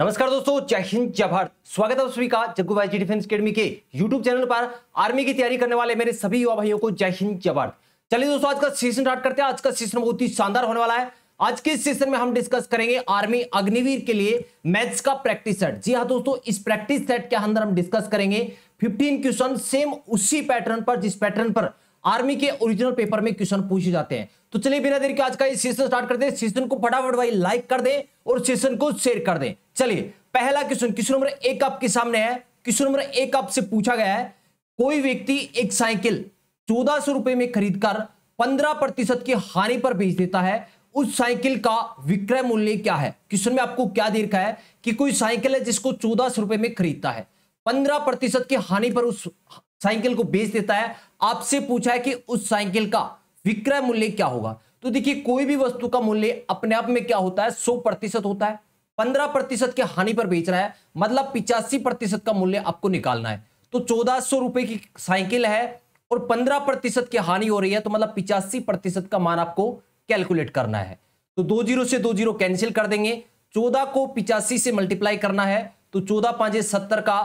नमस्कार दोस्तों जय हिंद जय भारत स्वागत है सभी का जग्गू भाई जी डिफेंस अकेडमी के यूट्यूब चैनल पर आर्मी की तैयारी करने वाले मेरे सभी युवा भाइयों को जय हिंद जय भारत चलिए दोस्तों आज का सीजन स्टार्ट करते हैं आज का सीजन बहुत ही शानदार होने वाला है आज के सेशन में हम डिस्कस करेंगे आर्मी अग्निवीर के लिए मैथ्स का प्रैक्टिस सेट जी हाँ दोस्तों इस प्रैक्टिस सेट के अंदर हम डिस्कस करेंगे फिफ्टीन क्वेश्चन सेम उसी पैटर्न पर जिस पैटर्न पर आर्मी के ओरिजिनल पेपर में क्वेश्चन पूछे जाते हैं तो चलिए बिना देर के आज का ये सेशन स्टार्ट करते हैं सेशन को फटाफट भाई लाइक कर दें और सेशन को शेयर कर दें चलिए पहला क्वेश्चन क्वेश्चन नंबर एक आपके सामने है क्वेश्चन नंबर एक आपसे पूछा गया है कोई व्यक्ति एक साइकिल चौदह सौ रुपए में खरीदकर पंद्रह प्रतिशत की हानि पर बेच देता है उस साइकिल का विक्रय मूल्य क्या है क्वेश्चन में आपको क्या दे रखा है कि कोई साइकिल है जिसको चौदह सौ रुपए में खरीदता है पंद्रह प्रतिशत की हानि पर उस साइकिल को बेच देता है आपसे पूछा है कि उस साइकिल का विक्रय मूल्य क्या होगा तो देखिए कोई भी वस्तु का मूल्य अपने आप में क्या होता है सौ प्रतिशत होता है पंद्रह प्रतिशत के हानि पर बेच रहा है मतलब पिचासी प्रतिशत का मूल्य आपको निकालना है तो चौदह सौ रुपए की साइकिल है और पंद्रह प्रतिशत की हानि हो रही है तो मतलब पिचासी प्रतिशत का मान आपको कैलकुलेट करना है तो दो जीरो से दो जीरो कैंसिल कर देंगे चौदह को पिचासी से मल्टीप्लाई करना है तो चौदह पांच सत्तर का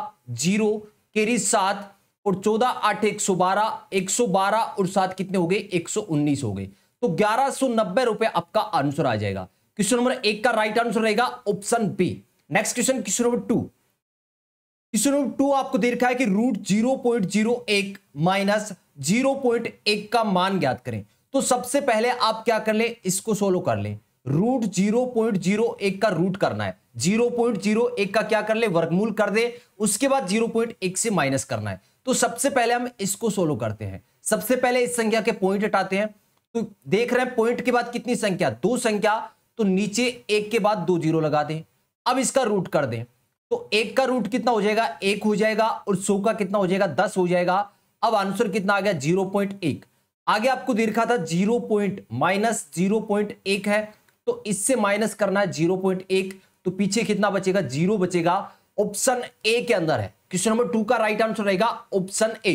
जीरो केरी सात और चौदह आठ एक सौ बारह एक सौ बारह और सात कितने हो गए एक सौ उन्नीस हो गए तो ग्यारह सौ नब्बे रुपए आपका आंसर आ जाएगा क्वेश्चन नंबर एक का राइट आंसर रहेगा option B next question question number two question number two आपको दे रखा है कि रूट जीरो पॉइंट जीरो एक माइनस जीरो पॉइंट एक का मान ज्ञात करें तो सबसे पहले आप क्या कर ले इसको सोलो कर ले रूट जीरो पॉइंट जीरो एक का रूट करना है जीरो पॉइंट जीरो एक का क्या कर ले वर्गमूल कर दे उसके बाद जीरो पॉइंट एक से माइनस करना है तो सबसे पहले हम इसको सोल्व करते हैं सबसे पहले इस संख्या के पॉइंट हटाते हैं तो देख रहे हैं पॉइंट के बाद कितनी संख्या दो संख्या तो नीचे एक के बाद दो जीरो लगा दें अब इसका रूट कर दें तो एक का रूट कितना हो जाएगा एक हो जाएगा और सौ का कितना हो जाएगा दस हो जाएगा अब आंसर कितना आ गया जीरो पॉइंट एक आगे आपको देखा था zero point minus zero point एक है तो इससे माइनस करना है जीरो पॉइंट एक तो पीछे कितना बचेगा जीरो बचेगा ऑप्शन ए के अंदर है क्वेश्चन नंबर टू का राइट आंसर रहेगा option A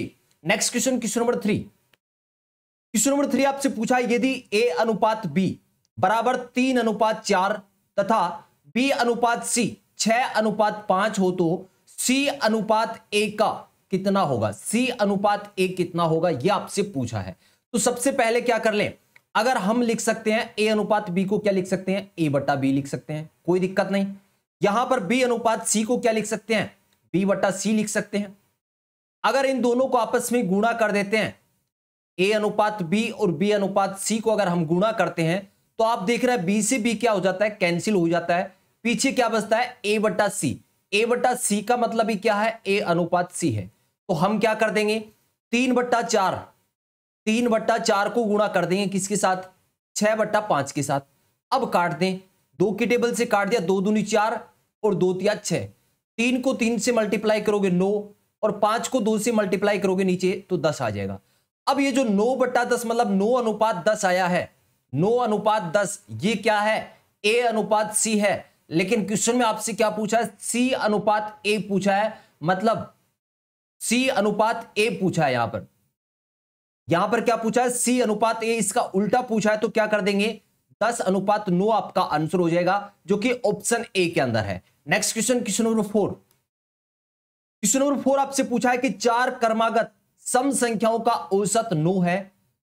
next question question number three question number three आपसे पूछा यदि ए अनुपात बी बराबर तीन अनुपात चार तथा बी अनुपात सी छह अनुपात पांच हो तो सी अनुपात ए का कितना होगा सी अनुपात ए कितना होगा यह आपसे पूछा है तो सबसे पहले क्या कर लें अगर हम लिख सकते हैं ए अनुपात बी को क्या लिख सकते हैं ए बटा बी लिख सकते हैं कोई दिक्कत नहीं यहां पर बी अनुपात सी को क्या लिख सकते हैं बी बट्टा सी लिख सकते हैं अगर इन दोनों को आपस में गुणा कर देते हैं ए अनुपात बी और बी अनुपात सी को अगर हम गुणा करते हैं तो आप देख रहे हैं बी से बी क्या हो जाता है कैंसिल हो जाता है पीछे क्या बचता है ए बट्टा सी ए बटा सी का मतलब ही क्या है ए अनुपात सी है तो हम क्या कर देंगे तीन बट्टा चार तीन बट्टा चार को गुणा कर देंगे किसके साथ छह बट्टा पांच के साथ अब काट दें दो की टेबल से काट दिया दो दूनी चार और दो तिया छह तीन को तीन से मल्टीप्लाई करोगे नो और पांच को दो से मल्टीप्लाई करोगे नीचे तो दस आ जाएगा अब ये जो नो बट्टा दस मतलब नो अनुपात दस आया है नो अनुपात दस ये क्या है ए अनुपात सी है लेकिन क्वेश्चन में आपसे क्या पूछा है सी अनुपात ए पूछा है मतलब सी अनुपात ए पूछा है यहां पर यहां पर क्या पूछा है सी अनुपात ए इसका उल्टा पूछा है तो क्या कर देंगे दस अनुपात नो आपका आंसर हो जाएगा जो कि ऑप्शन ए के अंदर है next question question number four question number four आपसे पूछा है कि चार कर्मागत सम संख्याओं का औसत नो है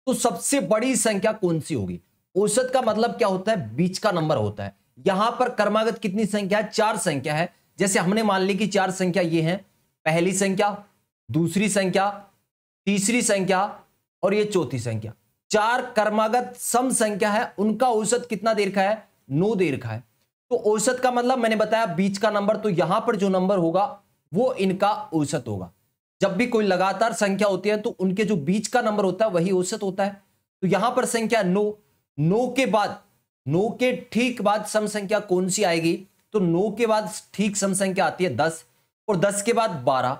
तो सबसे बड़ी संख्या कौन सी होगी औसत का मतलब क्या होता है बीच का नंबर होता है यहां पर कर्मागत कितनी संख्या है चार संख्या है जैसे हमने मान ली कि चार संख्या ये है पहली संख्या दूसरी संख्या तीसरी संख्या और ये चौथी संख्या चार कर्मागत सम संख्या है उनका औसत कितना देर का है नौ देर का है तो औसत का मतलब मैंने बताया बीच का नंबर तो यहां पर जो नंबर होगा वो इनका औसत होगा जब भी कोई लगातार संख्या होती है तो उनके जो बीच का नंबर होता है वही औसत होता है तो यहां पर संख्या नो नो के बाद नो के ठीक बाद सम संख्या कौन सी आएगी तो नो के बाद ठीक सम संख्या आती है दस और दस के बाद बारह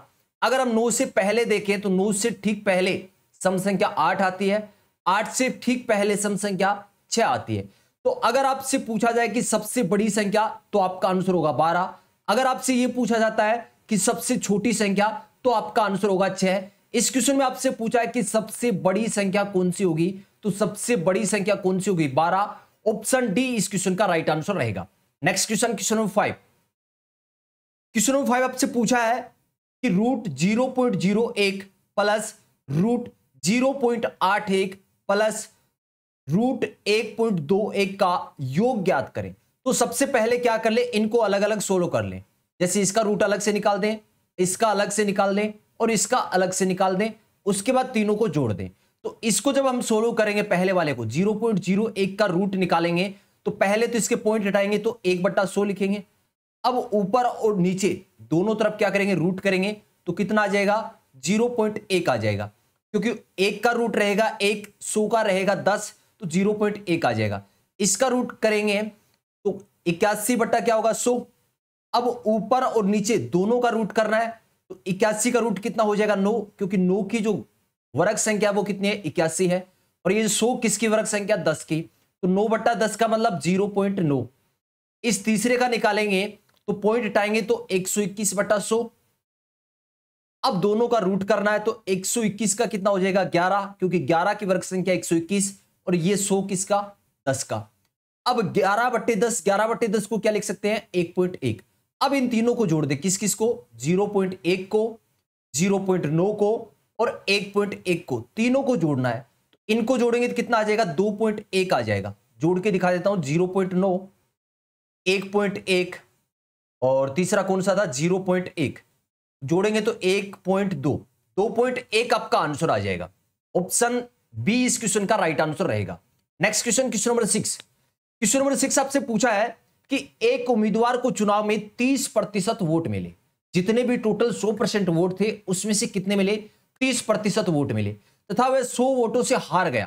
अगर हम नौ से पहले देखें तो नौ से ठीक पहले सम संख्या आठ आती है आठ से ठीक पहले सम संख्या छह आती है तो अगर आपसे पूछा जाए कि सबसे बड़ी संख्या तो आपका आंसर होगा बारह अगर आपसे यह पूछा जाता है कि सबसे छोटी संख्या तो आपका आंसर होगा छह इस क्वेश्चन में आपसे पूछा है कि सबसे बड़ी संख्या कौन सी होगी तो सबसे बड़ी संख्या कौन सी होगी बारह ऑप्शन डी इस क्वेश्चन का राइट आंसर रहेगा next question question number five question number five आपसे पूछा है कि रूट जीरो पॉइंट जीरो एक प्लस रूट जीरो पॉइंट आठ एक प्लस रूट एक पॉइंट दो एक का योग ज्ञात करें तो सबसे पहले क्या कर ले इनको अलग अलग सोलो कर लें जैसे इसका रूट अलग से निकाल दें इसका अलग से निकाल दें और इसका अलग से निकाल दें उसके बाद तीनों को जोड़ दें तो इसको जब हम सोलो करेंगे पहले वाले को जीरो पॉइंट जीरो एक का रूट निकालेंगे तो पहले तो इसके पॉइंट हटाएंगे तो एक बट्टा सो लिखेंगे अब ऊपर और नीचे दोनों तरफ क्या करेंगे रूट करेंगे तो कितना आ जाएगा जीरो पॉइंट एक आ जाएगा क्योंकि एक का रूट रहेगा एक सो का रहेगा दस तो जीरो पॉइंट एक आ जाएगा इसका रूट करेंगे तो इक्यासी बट्टा क्या होगा सो अब ऊपर और नीचे दोनों का रूट करना है तो इक्यासी का रूट कितना हो जाएगा नो क्योंकि नो की जो वर्ग संख्या वो कितनी है इक्यासी है और ये सो किसकी वर्ग संख्या दस की तो नो बट्टा दस का मतलब जीरो पॉइंट नो इस तीसरे का निकालेंगे तो पॉइंट हटाएंगे तो एक सौ इक्कीस बट्टा सो अब दोनों का रूट करना है तो एक सौ इक्कीस का कितना हो जाएगा ग्यारह क्योंकि ग्यारह की वर्ग संख्या इक्कीस और ये सौ किसका दस का अब ग्यारह बट्टे दस ग्यारह बट्टे दस को क्या लिख सकते हैं एक पॉइंट एक अब इन तीनों को जोड़ दे किस किस को जीरो पॉइंट एक को जीरो पॉइंट नौ को और एक पॉइंट एक को तीनों को जोड़ना है तो इनको जोड़ेंगे तो कितना आ जाएगा दो पॉइंट एक आ जाएगा जोड़ के दिखा देता हूं जीरो पॉइंट नौ एक पॉइंट एक और तीसरा कौन सा था जीरो पॉइंट एक जोड़ेंगे तो एक पॉइंट दो दो पॉइंट एक आपका आंसर आ जाएगा ऑप्शन बी इस क्वेश्चन का राइट आंसर रहेगा next question question number six question number six आपसे पूछा है कि एक उम्मीदवार को चुनाव में तीस प्रतिशत वोट मिले जितने भी टोटल सौ परसेंट वोट थे उसमें से कितने मिले तीस प्रतिशत वोट मिले तथा वह सौ वोटों से हार गया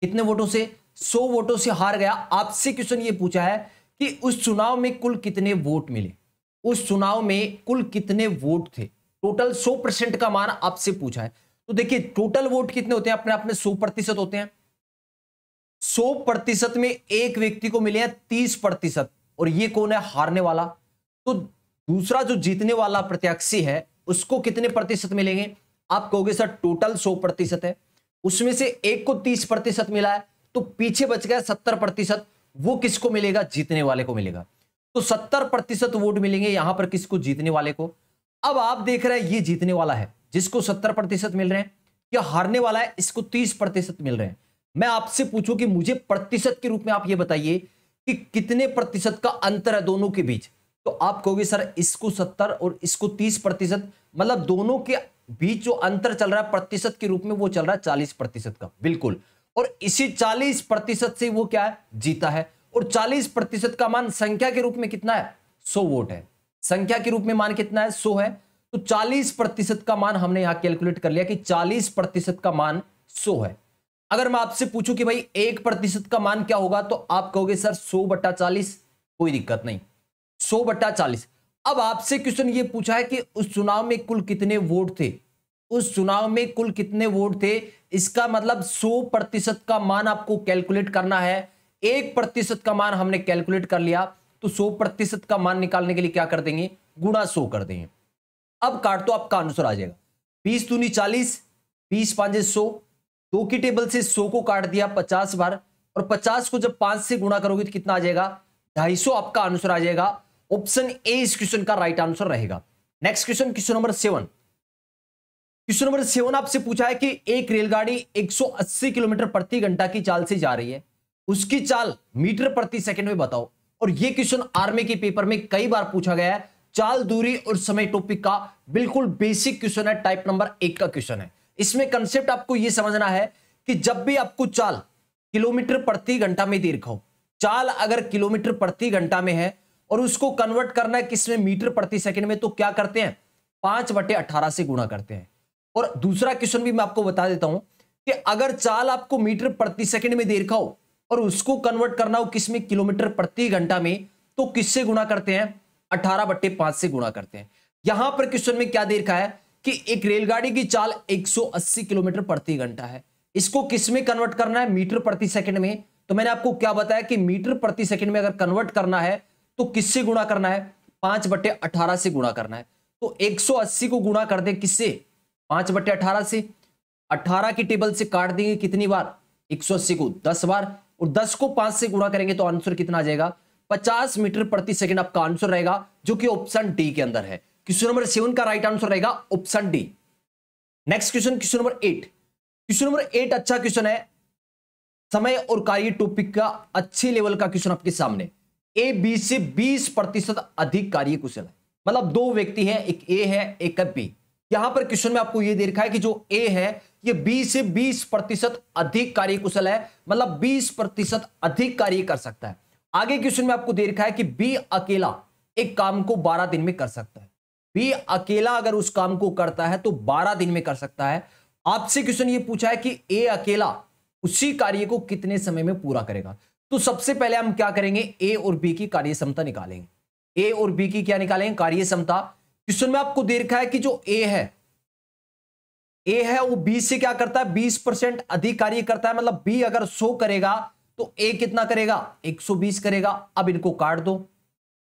कितने वोटों से सौ वोटों से हार गया आपसे क्वेश्चन ये पूछा है कि उस चुनाव में कुल कितने वोट मिले उस चुनाव में कुल कितने वोट थे टोटल सौ परसेंट का मान आपसे पूछा है तो देखिए टोटल वोट कितने होते हैं अपने आप में सौ प्रतिशत होते हैं सौ प्रतिशत में एक व्यक्ति को मिले हैं तीस प्रतिशत और ये कौन है हारने वाला तो दूसरा जो जीतने वाला प्रत्याशी है उसको कितने प्रतिशत मिलेंगे आप कहोगे सर टोटल सौ प्रतिशत है उसमें से एक को तीस प्रतिशत मिला है तो पीछे बच गया सत्तर प्रतिशत वो किसको मिलेगा जीतने वाले को मिलेगा तो सत्तर प्रतिशत वोट मिलेंगे यहां पर किसको जीतने वाले को अब आप देख रहे हैं ये जीतने वाला है जिसको सत्तर प्रतिशत मिल रहे हैं या हारने वाला है इसको तीस प्रतिशत मिल रहे हैं मैं आपसे पूछूं कि मुझे प्रतिशत के रूप में आप ये बताइए कि कितने प्रतिशत का अंतर है दोनों के बीच तो आप कहोगे सर इसको सत्तर और इसको तीस प्रतिशत मतलब दोनों के बीच जो अंतर चल रहा है प्रतिशत के रूप में वो चल रहा है चालीस प्रतिशत का बिल्कुल और इसी चालीस प्रतिशत से वो क्या है जीता है और चालीस प्रतिशत का मान संख्या के रूप में कितना है सौ वोट है संख्या के रूप में मान कितना है सो है तो 40 प्रतिशत का मान हमने यहां कैलकुलेट कर लिया कि 40 प्रतिशत का मान 100 है अगर मैं आपसे पूछूं कि भाई एक प्रतिशत का मान क्या होगा तो आप कहोगे सर 100 बट्टा चालीस कोई दिक्कत नहीं 100 बट्टा चालीस अब आपसे क्वेश्चन ये पूछा है कि उस चुनाव में कुल कितने वोट थे उस चुनाव में कुल कितने वोट थे इसका मतलब सौ प्रतिशत का मान आपको कैलकुलेट करना है एक प्रतिशत का मान हमने कैलकुलेट कर लिया तो सौ प्रतिशत का मान निकालने के लिए क्या कर देंगे गुणा सो कर देंगे अब काट तो आपका आंसर आ जाएगा बीस दूनी चालीस बीस पांच सौ दो की टेबल से सौ को काट दिया पचास बार और पचास को जब पांच से गुणा करोगे तो कितना आ जाएगा ढाई सौ आपका आंसर आ जाएगा ऑप्शन ए इस क्वेश्चन का राइट आंसर रहेगा next question question number seven question number seven आपसे पूछा है कि एक रेलगाड़ी 180 किलोमीटर प्रति घंटा की चाल से जा रही है उसकी चाल मीटर प्रति सेकंड में बताओ और ये क्वेश्चन आर्मी के पेपर में कई बार पूछा गया है चाल दूरी और समय टॉपिक का बिल्कुल बेसिक क्वेश्चन है टाइप नंबर एक का क्वेश्चन है इसमें कंसेप्ट आपको यह समझना है कि जब भी आपको चाल किलोमीटर प्रति घंटा में दीर्घ हो चाल अगर किलोमीटर प्रति घंटा में है और उसको कन्वर्ट करना है किसमें मीटर प्रति सेकंड में तो क्या करते हैं पांच बटे अठारह से गुणा करते हैं और दूसरा क्वेश्चन भी मैं आपको बता देता हूं कि अगर चाल आपको मीटर प्रति सेकंड में दे हो और उसको कन्वर्ट करना हो किसमें किलोमीटर प्रति घंटा में तो किससे गुणा करते हैं अठारह बट्टे पांच से गुणा करते हैं यहां पर क्वेश्चन में क्या देखा है कि एक रेलगाड़ी की चाल 180 किलोमीटर प्रति घंटा है इसको किस में कन्वर्ट करना है मीटर प्रति सेकंड में तो मैंने आपको क्या बताया कि मीटर प्रति सेकंड में अगर कन्वर्ट करना है तो किससे गुणा करना है पांच बट्टे अठारह से गुणा करना है तो 180 को गुणा कर दे किससे पांच बट्टे अठारह से अठारह की टेबल से काट देंगे कितनी बार अस्सी को दस बार और दस को पांच से गुणा करेंगे तो आंसर कितना आ जाएगा 50 मीटर प्रति सेकंड आपका आंसर रहेगा जो कि ऑप्शन डी के अंदर है क्वेश्चन नंबर सेवन का राइट आंसर रहेगा option D next question question number eight question number eight अच्छा क्वेश्चन है समय और कार्य टॉपिक का अच्छे लेवल का क्वेश्चन आपके सामने ए बी से 20 प्रतिशत अधिक कार्य क्वेश्चन है मतलब दो व्यक्ति हैं एक ए है एक बी यहां पर क्वेश्चन में आपको यह दे रखा है कि जो ए है ये बी से 20 प्रतिशत अधिक कार्य कुशल है मतलब 20 प्रतिशत अधिक कार्य कर सकता है आगे क्वेश्चन में आपको दे रखा है कि बी अकेला एक काम को बारह दिन में कर सकता है बी अकेला अगर उस काम को करता है तो बारह दिन में कर सकता है आपसे क्वेश्चन ये पूछा है कि ए अकेला उसी कार्य को कितने समय में पूरा करेगा तो सबसे पहले हम क्या करेंगे ए और बी की कार्य क्षमता निकालेंगे ए और बी की क्या निकालेंगे कार्य क्षमता क्वेश्चन में आपको दे रखा है कि जो ए है ए है वो बी से क्या करता है बीस परसेंट अधिक कार्य करता है मतलब बी अगर सो करेगा तो ए कितना करेगा 120 करेगा अब इनको काट दो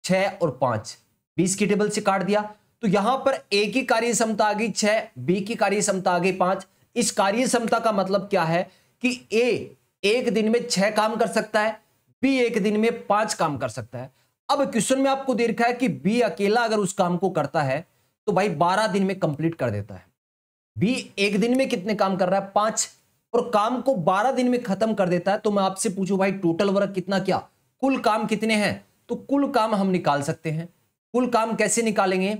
छ और पांच बीस की टेबल से काट दिया तो यहां पर ए की कार्य क्षमता आ गई छह बी की कार्य क्षमता आ गई पांच इस कार्य क्षमता का मतलब क्या है कि ए एक दिन में छह काम कर सकता है बी एक दिन में पांच काम कर सकता है अब क्वेश्चन में आपको दे रखा है कि बी अकेला अगर उस काम को करता है तो भाई बारह दिन में कंप्लीट कर देता है बी एक दिन में कितने काम कर रहा है पांच और काम को 12 दिन में खत्म कर देता है तो मैं आपसे पूछू भाई टोटल वर्क कितना क्या कुल काम कितने हैं तो कुल काम हम निकाल सकते हैं कुल काम कैसे निकालेंगे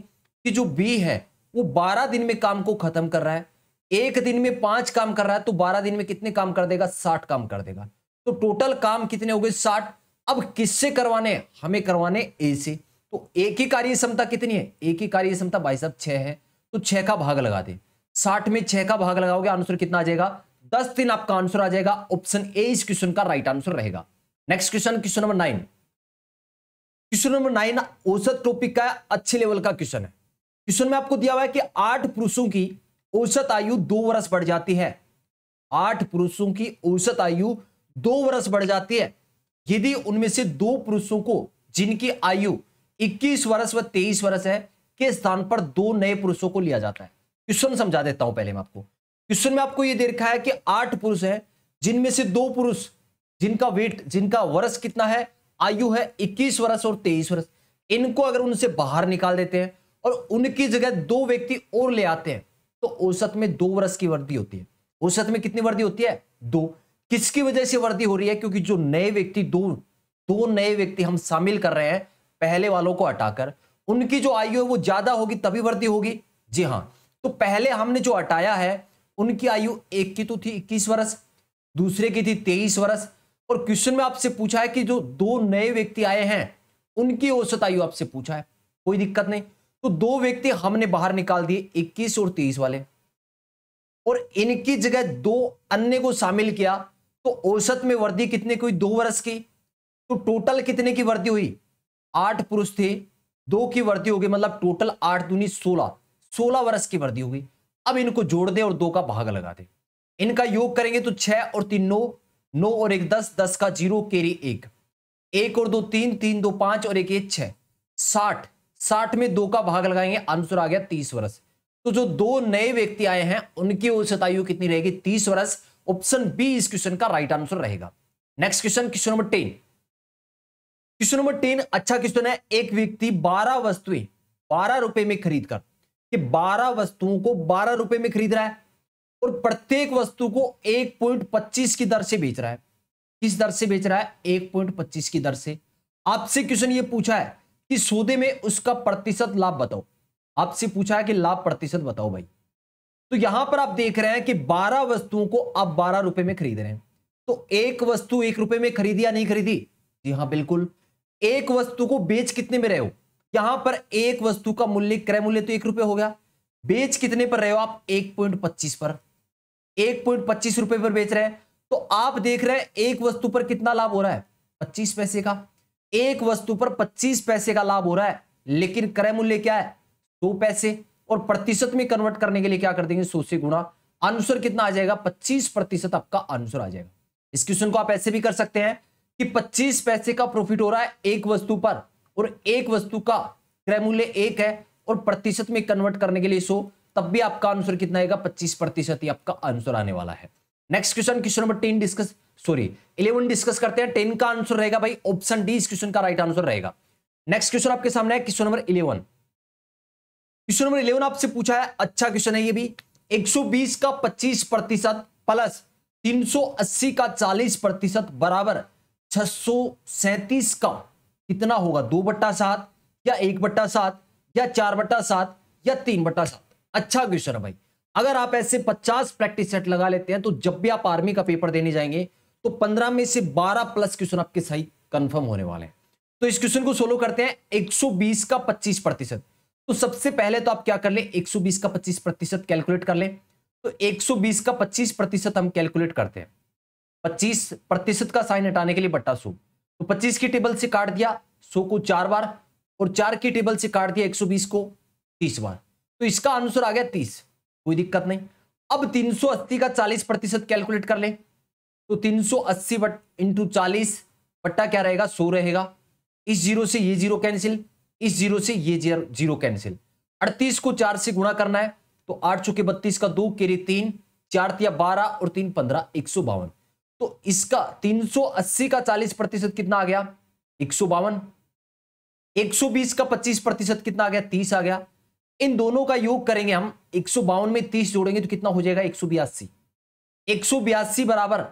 कि जो बी है वो 12 दिन में काम को खत्म कर रहा है एक दिन में पांच काम कर रहा है तो 12 दिन में कितने काम कर देगा साठ काम कर देगा तो टोटल काम कितने हो गए साठ अब किससे करवाने हमें करवाने ए से तो एक ही कार्य क्षमता कितनी है एक ही कार्य क्षमता भाई साहब छह है तो छह का भाग लगा दे साठ में छह का भाग लगाओगे आंसर कितना आ जाएगा दस दिन आपका आंसर आ जाएगा ऑप्शन ए इस क्वेश्चन का राइट आंसर रहेगा next question question number nine question number nine औसत टॉपिक का अच्छे लेवल का क्वेश्चन है क्वेश्चन में आपको दिया हुआ है कि आठ पुरुषों की औसत आयु दो वर्ष बढ़ जाती है आठ पुरुषों की औसत आयु दो वर्ष बढ़ जाती है यदि उनमें से दो पुरुषों को जिनकी आयु 21 वर्ष व 23 वर्ष है के स्थान पर दो नए पुरुषों को लिया जाता है क्वेश्चन समझा देता हूं पहले मैं आपको क्वेश्चन में आपको ये दे रखा है कि आठ पुरुष हैं जिनमें से दो पुरुष जिनका वेट जिनका वर्ष कितना है आयु है 21 वर्ष और 23 वर्ष इनको अगर उनसे बाहर निकाल देते हैं और उनकी जगह दो व्यक्ति और ले आते हैं तो औसत में दो वर्ष की वृद्धि होती है औसत में कितनी वृद्धि होती है दो किसकी वजह से वृद्धि हो रही है क्योंकि जो नए व्यक्ति दो दो नए व्यक्ति हम शामिल कर रहे हैं पहले वालों को हटाकर उनकी जो आयु है वो ज्यादा होगी तभी वृद्धि होगी जी हाँ तो पहले हमने जो हटाया है उनकी आयु एक की तो थी इक्कीस वर्ष दूसरे की थी तेईस वर्ष और क्वेश्चन में आपसे पूछा है कि जो दो नए व्यक्ति आए हैं उनकी औसत आयु आपसे पूछा है कोई दिक्कत नहीं तो दो व्यक्ति हमने बाहर निकाल दिए इक्कीस और तेईस वाले और इनकी जगह दो अन्य को शामिल किया तो औसत में वर्दी कितने की हुई दो वर्ष की तो टोटल कितने की वर्दी हुई आठ पुरुष थे दो की वर्दी हो गई मतलब टोटल आठ दूनी सोलह सोलह वर्ष की वर्दी हो गई अब इनको जोड़ दें और दो का भाग लगा दें इनका योग करेंगे तो छह और तीन नौ नौ और एक दस दस का जीरो केरी एक एक और दो तीन तीन दो पांच और एक एक छह साठ साठ में दो का भाग लगाएंगे आंसर आ गया तीस वर्ष तो जो दो नए व्यक्ति आए हैं उनकी औसत आयु कितनी रहेगी तीस वर्ष ऑप्शन बी इस क्वेश्चन का राइट आंसर रहेगा next question question number ten question number ten अच्छा क्वेश्चन है एक व्यक्ति बारह वस्तुएं बारह रुपए में खरीद कर कि 12 वस्तुओं को बारह रुपए में खरीद रहा है और प्रत्येक वस्तु को 1.25 की दर से बेच रहा है किस दर से बेच रहा है 1.25 की दर से आपसे क्वेश्चन ये पूछा है कि सौदे में उसका प्रतिशत लाभ बताओ आपसे पूछा है कि लाभ प्रतिशत बताओ भाई तो यहां पर आप देख रहे हैं कि 12 वस्तुओं को आप बारह रुपए में खरीद रहे हैं तो एक वस्तु एक रुपए में खरीदी या नहीं खरीदी जी हाँ बिल्कुल एक वस्तु को बेच कितने में रहे हो यहां पर एक वस्तु का मूल्य क्रय मूल्य तो एक रुपए हो गया बेच कितने पर रहे हो आप एक पॉइंट पच्चीस पर एक पॉइंट पच्चीस रुपए पर बेच रहे हैं तो आप देख रहे हैं एक वस्तु पर कितना लाभ हो रहा है पच्चीस पैसे का एक वस्तु पर पच्चीस पैसे का लाभ हो रहा है लेकिन क्रय मूल्य क्या है दो पैसे और प्रतिशत में कन्वर्ट करने के लिए क्या कर देंगे सौ से गुणा आंसर कितना आ जाएगा पच्चीस प्रतिशत आपका आंसर आ जाएगा इस क्वेश्चन को आप ऐसे भी कर सकते हैं कि पच्चीस पैसे का प्रॉफिट हो रहा है एक वस्तु पर और एक वस्तु का क्रय मूल्य एक है और प्रतिशत में कन्वर्ट करने के लिए सो तब भी आपका आंसर कितना आएगा पच्चीस प्रतिशत ही आपका आंसर आने वाला है next question question number ten discuss sorry eleven discuss करते हैं टेन का आंसर रहेगा भाई ऑप्शन डी इस क्वेश्चन का राइट आंसर रहेगा नेक्स्ट क्वेश्चन आपके सामने है question number eleven question number eleven आपसे पूछा है अच्छा क्वेश्चन है ये भी 120 का 25 प्रतिशत प्लस 380 का 40 प्रतिशत बराबर छह का कितना होगा दो बट्टा सात या एक बट्टा सात या चार बट्टा सात या तीन बट्टा सात अच्छा क्वेश्चन है भाई अगर आप ऐसे पचास प्रैक्टिस सेट लगा लेते हैं तो जब भी आप आर्मी का पेपर देने जाएंगे तो पंद्रह में से बारह प्लस क्वेश्चन आपके सही कंफर्म होने वाले हैं तो इस क्वेश्चन को सोलो करते हैं 120 का 25 प्रतिशत तो सबसे पहले तो आप क्या कर ले 120 का 25 प्रतिशत कैलकुलेट कर ले तो 120 का 25 प्रतिशत हम कैलकुलेट करते हैं 25 प्रतिशत का साइन हटाने के लिए बट्टा सूप तो 25 की टेबल से काट दिया 100 को चार बार और चार की टेबल से काट दिया 120 को 30 बार तो इसका आंसर आ गया 30 कोई दिक्कत नहीं अब 380 का 40 प्रतिशत कैलकुलेट कर ले तो 380 सौ अस्सी बट इंटू चालीस बट्टा क्या रहेगा सो रहेगा इस जीरो से ये जीरो कैंसिल इस जीरो से ये जीरो कैंसिल अड़तीस को चार से गुणा करना है तो आठ चौके बत्तीस का दो केरे तीन चार बारह और तीन पंद्रह एक सौ बावन तो इसका 380 का 40 प्रतिशत कितना आ गया एक सौ बावन एक सौ बीस का पच्चीस प्रतिशत कितना आ गया तीस आ गया इन दोनों का योग करेंगे हम एक सौ बावन में तीस जोड़ेंगे तो कितना हो जाएगा एक सौ बयासी एक सौ बयासी बराबर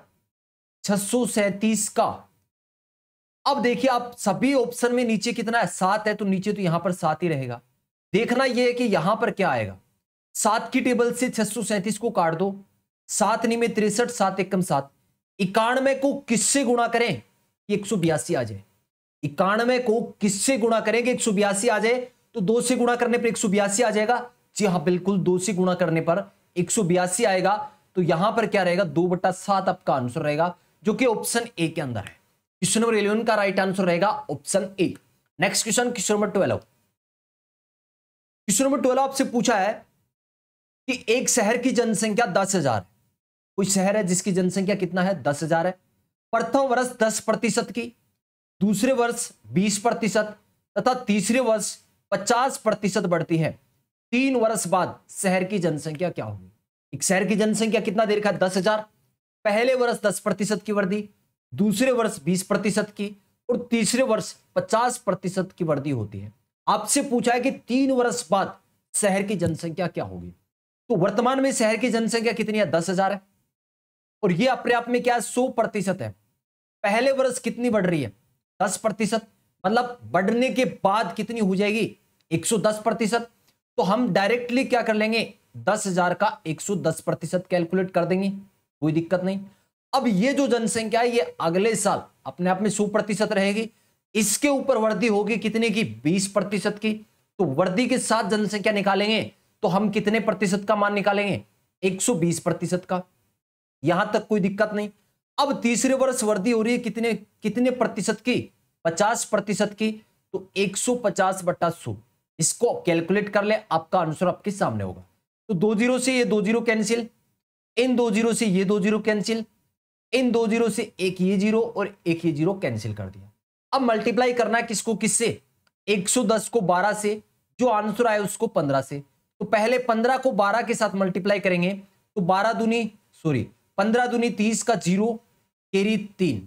छह सैतीस का अब देखिए आप सभी ऑप्शन में नीचे कितना है सात है तो नीचे तो यहां पर सात ही रहेगा देखना यह है कि यहां पर क्या आएगा सात की टेबल से छह को काट दो सात नी में तिरसठ सात एकम सात इक्यानवे को किससे गुणा करें कि एक आ जाए इक्यानवे को किससे गुणा करें कि एक आ जाए तो दो से गुणा करने पर एक सौ बयासी आ जाएगा जी हाँ बिल्कुल दो से गुणा करने पर एक सौ बयासी आएगा तो यहां पर क्या रहेगा दो बट्टा सात आपका आंसर रहेगा जो कि ऑप्शन ए के अंदर है क्वेश्चन नंबर इलेवन का राइट आंसर रहेगा option A next question question number twelve question number twelve आपसे पूछा है कि एक शहर की जनसंख्या दस हजार है कोई शहर है जिसकी जनसंख्या कितना है दस हजार है प्रथम वर्ष दस प्रतिशत की दूसरे वर्ष बीस प्रतिशत तथा तीसरे वर्ष पचास प्रतिशत बढ़ती है तीन वर्ष बाद शहर की जनसंख्या क्या होगी एक शहर की जनसंख्या कितना देर का दस हजार पहले वर्ष दस प्रतिशत की वृद्धि दूसरे वर्ष बीस प्रतिशत की और तीसरे वर्ष पचास प्रतिशत की वृद्धि होती है आपसे पूछा है कि तीन वर्ष बाद शहर की जनसंख्या क्या होगी तो वर्तमान में शहर की जनसंख्या कितनी है दस हजार है और ये अपने आप में क्या सौ प्रतिशत है पहले वर्ष कितनी बढ़ रही है दस प्रतिशत मतलब बढ़ने के बाद कितनी हो जाएगी एक सौ दस प्रतिशत तो हम डायरेक्टली क्या कर लेंगे दस हजार का एक सौ दस प्रतिशत कैलकुलेट कर देंगे कोई दिक्कत नहीं अब ये जो जनसंख्या है ये अगले साल अपने आप में सौ प्रतिशत रहेगी इसके ऊपर वृद्धि होगी कितने की बीस प्रतिशत की तो वृद्धि के साथ जनसंख्या निकालेंगे तो हम कितने प्रतिशत का मान निकालेंगे बीस प्रतिशत का यहां तक कोई दिक्कत नहीं अब तीसरे वर्ष वृद्धि हो रही है कितने कितने प्रतिशत की पचास प्रतिशत की तो 150 बटा सौ इसको कैलकुलेट कर ले आपका आंसर आपके सामने होगा तो दो जीरो से ये दो जीरो कैंसिल इन दो जीरो से ये दो जीरो कैंसिल इन दो जीरो से एक ये जीरो और एक ये जीरो कैंसिल कर दिया अब मल्टीप्लाई करना है किसको किससे 110 को 12 से जो आंसर आए उसको 15 से तो पहले 15 को 12 के साथ मल्टीप्लाई करेंगे तो 12 दूनी सॉरी पंद्रह दूनी तीस का जीरो केरी तीन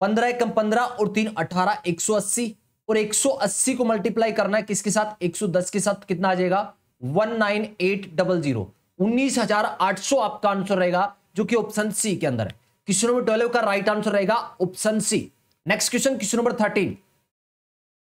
पंद्रह कम पंद्रह और तीन अठारह एक सौ अस्सी और एक सौ अस्सी को मल्टीप्लाई करना है किसके साथ एक सौ दस के साथ कितना आ जाएगा one nine eight double zero उन्नीस हजार आठ सौ आपका आंसर रहेगा जो कि ऑप्शन सी के अंदर है क्वेश्चन नंबर ट्वेल्व का राइट आंसर रहेगा option C next question question number thirteen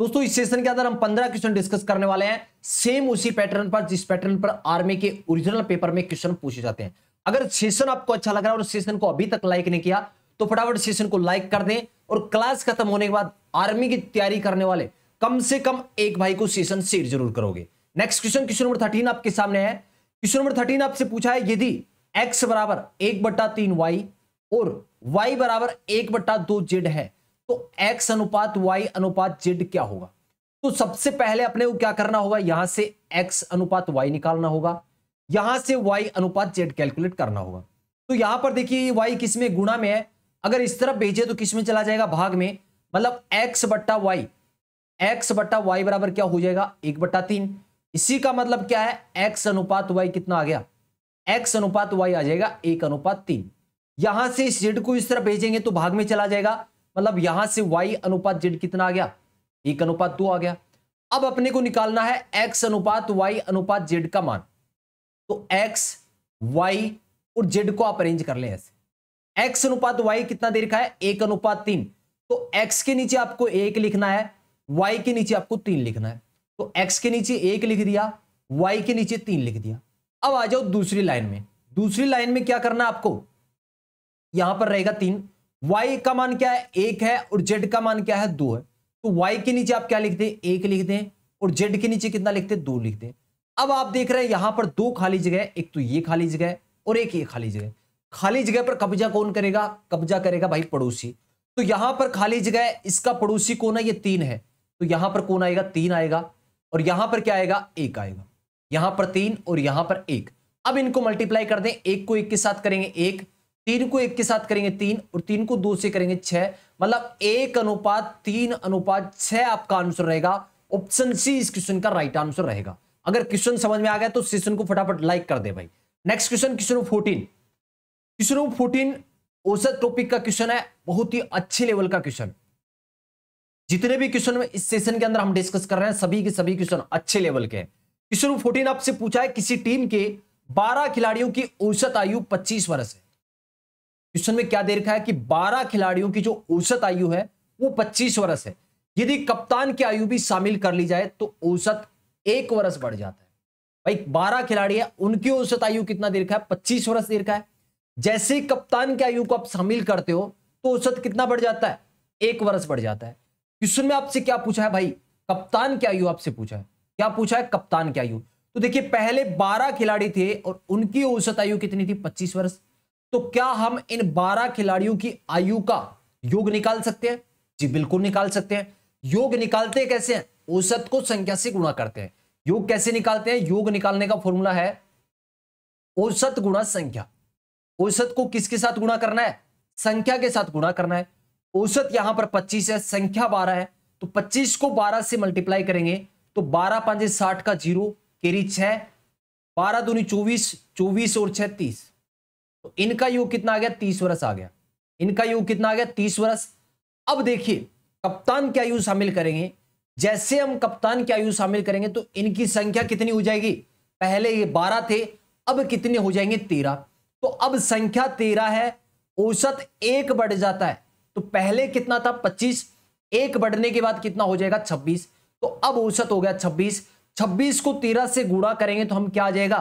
दोस्तों इस सेशन के अंदर हम पंद्रह क्वेश्चन डिस्कस करने वाले हैं सेम उसी पैटर्न पर जिस पैटर्न पर आर्मी के ओरिजिनल पेपर में क्वेश्चन पूछे जाते हैं अगर सेशन आपको अच्छा लग रहा है और सेशन को अभी तक लाइक नहीं किया तो फटाफट सेशन को लाइक कर दें और क्लास खत्म होने के बाद आर्मी की तैयारी करने वाले कम से कम एक भाई को सेशन शेयर जरूर करोगे next question question number thirteen आपके सामने है क्वेश्चन नंबर थर्टीन आपसे पूछा है यदि एक्स बराबर एक बट्टा तीन वाई और वाई बराबर एक बट्टा दो जेड है तो एक्स अनुपात वाई अनुपात जेड क्या होगा तो सबसे पहले अपने को क्या करना होगा यहां से एक्स अनुपात वाई निकालना होगा यहां से वाई अनुपात जेड कैलकुलेट करना होगा तो यहां पर देखिए वाई किसमें गुणा में है अगर इस तरफ भेजे तो किसमें चला जाएगा भाग में मतलब एक्स बट्टा वाई एक्स बट्टा वाई बराबर क्या हो जाएगा एक बट्टा तीन इसी का मतलब क्या है एक्स अनुपात वाई कितना आ गया एक्स अनुपात वाई आ जाएगा एक अनुपात तीन यहां से इस जेड को इस तरफ भेजेंगे तो भाग में चला जाएगा मतलब यहां से वाई अनुपात जेड कितना आ गया एक अनुपात दो आ गया अब अपने को निकालना है एक्स अनुपात वाई अनुपात जेड का मान तो एक्स वाई और जेड को आप अरेंज कर ले ऐसे एक्स अनुपात वाई कितना दे रखा है एक अनुपात तीन तो एक्स के नीचे आपको एक लिखना है वाई के नीचे आपको तीन लिखना है तो एक्स के नीचे एक लिख दिया वाई के नीचे तीन लिख दिया अब आ जाओ दूसरी लाइन में दूसरी लाइन में क्या करना आपको यहां पर रहेगा तीन वाई का मान क्या है एक है और जेड का मान क्या है दो है तो वाई के नीचे आप क्या लिखते हैं एक लिख दें और जेड के नीचे कितना लिखते हैं दो लिख दें अब आप देख रहे हैं यहां पर दो खाली जगह एक तो ये खाली जगह और एक ये खाली जगह खाली जगह पर कब्जा कौन करेगा कब्जा करेगा भाई पड़ोसी तो यहां पर खाली जगह इसका पड़ोसी कौन है ये तीन है तो यहां पर कौन आएगा तीन आएगा और यहां पर क्या आएगा एक आएगा यहां पर तीन और यहां पर एक अब इनको मल्टीप्लाई कर दें एक को एक के साथ करेंगे एक तीन को एक के साथ करेंगे तीन और तीन को दो से करेंगे छह मतलब एक अनुपात तीन अनुपात छह आपका आंसर रहेगा ऑप्शन सी इस क्वेश्चन का राइट आंसर रहेगा अगर क्वेश्चन समझ में आ गया तो सेशन को फटाफट लाइक कर दे भाई next question question fourteen question fourteen औसत टॉपिक का क्वेश्चन है बहुत ही अच्छे लेवल का क्वेश्चन जितने भी क्वेश्चन इस सेशन के अंदर हम डिस्कस कर रहे हैं सभी के सभी क्वेश्चन अच्छे लेवल के हैं क्वेश्चन फोर्टीन आपसे पूछा है किसी टीम के बारह खिलाड़ियों की औसत आयु पच्चीस वर्ष है क्वेश्चन में क्या दे रखा है कि बारह खिलाड़ियों की जो औसत आयु है वो पच्चीस वर्ष है यदि कप्तान की आयु भी शामिल कर ली जाए तो औसत एक वर्ष बढ़ जाता है भाई बारह खिलाड़ी है उनकी औसत आयु कितना देर का है पच्चीस वर्ष देर का है जैसे कप्तान की आयु को आप शामिल करते हो तो औसत कितना बढ़ जाता है एक वर्ष बढ़ जाता है क्वेश्चन में आपसे क्या पूछा है भाई कप्तान की आयु आपसे पूछा है क्या पूछा है कप्तान की आयु तो देखिए पहले 12 खिलाड़ी थे और उनकी औसत आयु कितनी थी 25 वर्ष तो क्या हम इन 12 खिलाड़ियों की आयु का योग निकाल सकते हैं जी बिल्कुल निकाल सकते हैं योग निकालते कैसे हैं औसत को संख्या से गुणा करते हैं योग कैसे निकालते हैं योग निकालने का फॉर्मूला है औसत गुणा संख्या औसत को किसके साथ गुणा करना है संख्या के साथ गुणा करना है औसत यहां पर 25 है संख्या 12 है तो 25 को 12 से मल्टीप्लाई करेंगे तो 12 पांच साठ का जीरो केरी छह बारह दूनी चौबीस चौबीस और छह तीस तो इनका योग कितना आ गया तीस वर्ष आ गया इनका योग कितना आ गया तीस वर्ष अब देखिए कप्तान क्या यू शामिल करेंगे जैसे हम कप्तान की आयु शामिल करेंगे तो इनकी संख्या कितनी हो जाएगी पहले ये बारह थे अब कितने हो जाएंगे तेरह तो अब संख्या तेरह है औसत एक बढ़ जाता है तो पहले कितना था पच्चीस एक बढ़ने के बाद कितना हो जाएगा छब्बीस तो अब औसत हो गया छब्बीस छब्बीस को तेरह से गुणा करेंगे तो हम क्या आ जाएगा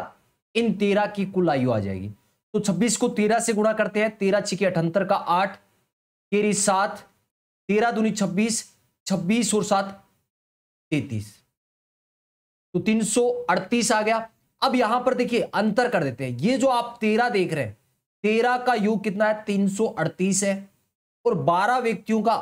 इन तेरह की कुल आयु आ जाएगी तो छब्बीस को तेरह से गुणा करते हैं तेरह छिकी अठहत्तर का आठ तेरी सात तेरह दूनी छब्बीस छब्बीस और सात तैतीस तो तीन सौ अड़तीस आ गया अब यहां पर देखिए अंतर कर देते हैं ये जो आप तेरह देख रहे हैं तेरह का योग कितना है तीन सौ अड़तीस है और बारह व्यक्तियों का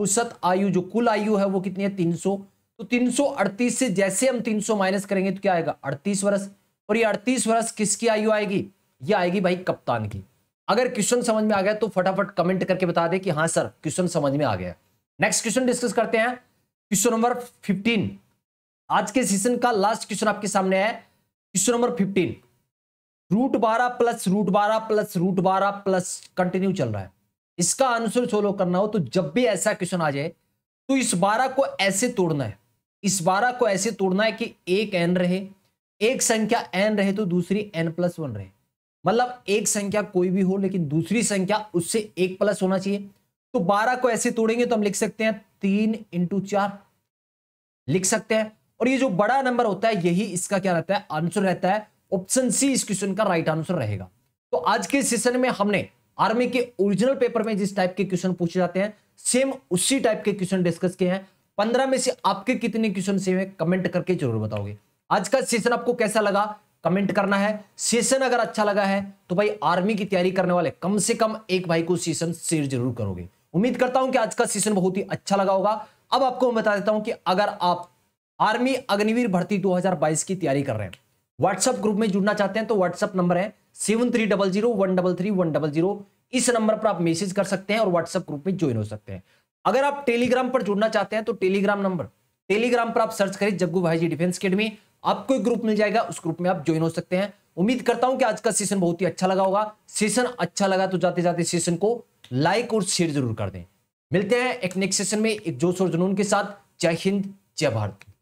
औसत आयु जो कुल आयु है वो कितनी है तीन सौ तो तीन सौ अड़तीस से जैसे हम तीन सौ माइनस करेंगे तो क्या आएगा अड़तीस वर्ष और ये अड़तीस वर्ष किसकी आयु आएगी ये आएगी भाई कप्तान की अगर क्वेश्चन समझ में आ गया तो फटाफट कमेंट करके बता दे कि हाँ सर क्वेश्चन समझ में आ गया नेक्स्ट क्वेश्चन डिस्कस करते हैं क्वेश्चन नंबर 15 आज के सीजन का लास्ट क्वेश्चन आपके सामने है क्वेश्चन नंबर 15 रूट बारह प्लस रूट बारह प्लस रूट बारह प्लस कंटिन्यू चल रहा है इसका आंसर सोलो करना हो तो जब भी ऐसा क्वेश्चन आ जाए तो इस बारह को ऐसे तोड़ना है इस बारह को ऐसे तोड़ना है कि एक एन रहे एक संख्या एन रहे तो दूसरी एन प्लस वन रहे मतलब एक संख्या कोई भी हो लेकिन दूसरी संख्या उससे एक प्लस होना चाहिए तो बारह को ऐसे तोड़ेंगे तो हम लिख सकते हैं तीन इंटू चार लिख सकते हैं और ये जो बड़ा नंबर होता है यही इसका क्या रहता है आंसर रहता है ऑप्शन सी इस क्वेश्चन का राइट आंसर रहेगा तो आज के सेशन में हमने आर्मी के ओरिजिनल पेपर में जिस टाइप के क्वेश्चन पूछे जाते हैं सेम उसी टाइप के क्वेश्चन डिस्कस किए हैं पंद्रह में से आपके कितने क्वेश्चन सेम है कमेंट करके जरूर बताओगे आज का सेशन आपको कैसा लगा कमेंट करना है सेशन अगर अच्छा लगा है तो भाई आर्मी की तैयारी करने वाले कम से कम एक भाई को सेशन शेयर जरूर करोगे उम्मीद करता हूं कि आज का सीजन बहुत ही अच्छा लगा होगा अब आपको मैं बता देता हूं कि अगर आप आर्मी अग्निवीर भर्ती 2022 की तैयारी कर रहे हैं व्हाट्सएप ग्रुप में जुड़ना चाहते हैं तो व्हाट्सएप नंबर है seven three double zero one double three one double zero इस नंबर पर आप मैसेज कर सकते हैं और व्हाट्सएप ग्रुप में ज्वाइन हो सकते हैं अगर आप टेलीग्राम पर जुड़ना चाहते हैं तो टेलीग्राम नंबर टेलीग्राम पर आप सर्च करें जग्गू भाई जी डिफेंस अकेडमी आपको एक ग्रुप मिल जाएगा उस ग्रुप में आप ज्वाइन हो सकते हैं उम्मीद करता हूं कि आज का सेशन बहुत ही अच्छा लगा होगा सेशन अच्छा लगा तो जाते जाते सेशन को लाइक और शेयर जरूर कर दें मिलते हैं एक नेक्स्ट सेशन में एक जोश और जुनून के साथ जय हिंद जय भारत